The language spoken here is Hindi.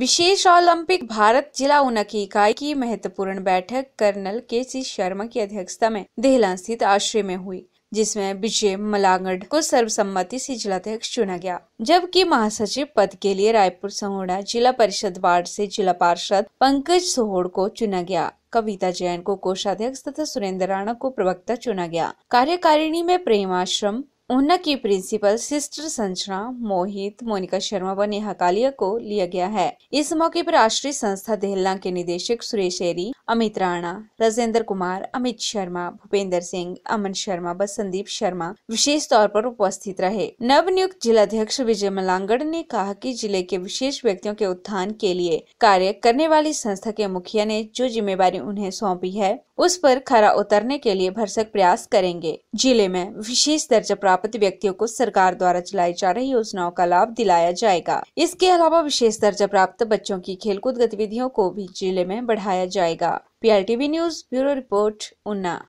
विशेष ओलंपिक भारत जिला उनकी इकाई की महत्वपूर्ण बैठक कर्नल के सी शर्मा की अध्यक्षता में देहला स्थित आश्रय में हुई जिसमें विजय मलांगड को सर्वसम्मति से जिलाध्यक्ष चुना गया जबकि महासचिव पद के लिए रायपुर सहोड़ा जिला परिषद वार्ड से जिला पार्षद पंकज सोहोड़ को चुना गया कविता जैन को कोषाध्यक्ष तथा सुरेंद्र राणा को प्रवक्ता चुना गया कार्यकारिणी में प्रेमाश्रम ओहना की प्रिंसिपल सिस्टर संचना मोहित मोनिका शर्मा व नेहा कालिया को लिया गया है इस मौके पर राष्ट्रीय संस्था देहलना के निदेशक सुरेश एरी अमित राणा राजेंद्र कुमार अमित शर्मा भूपेंद्र सिंह अमन शर्मा व संदीप शर्मा विशेष तौर पर उपस्थित रहे नव नियुक्त जिलाध्यक्ष विजय मलांगड़ ने कहा की जिले के विशेष व्यक्तियों के उत्थान के लिए कार्य करने वाली संस्था के मुखिया ने जो जिम्मेवारी उन्हें सौंपी है उस पर खरा उतरने के लिए भरसक प्रयास करेंगे जिले में विशेष दर्जा प्राप्त लाभान्वित व्यक्तियों को सरकार द्वारा चलाई जा रही योजनाओं का लाभ दिलाया जाएगा इसके अलावा विशेष दर्जा प्राप्त बच्चों की खेलकूद गतिविधियों को भी जिले में बढ़ाया जाएगा पी न्यूज ब्यूरो रिपोर्ट उन्ना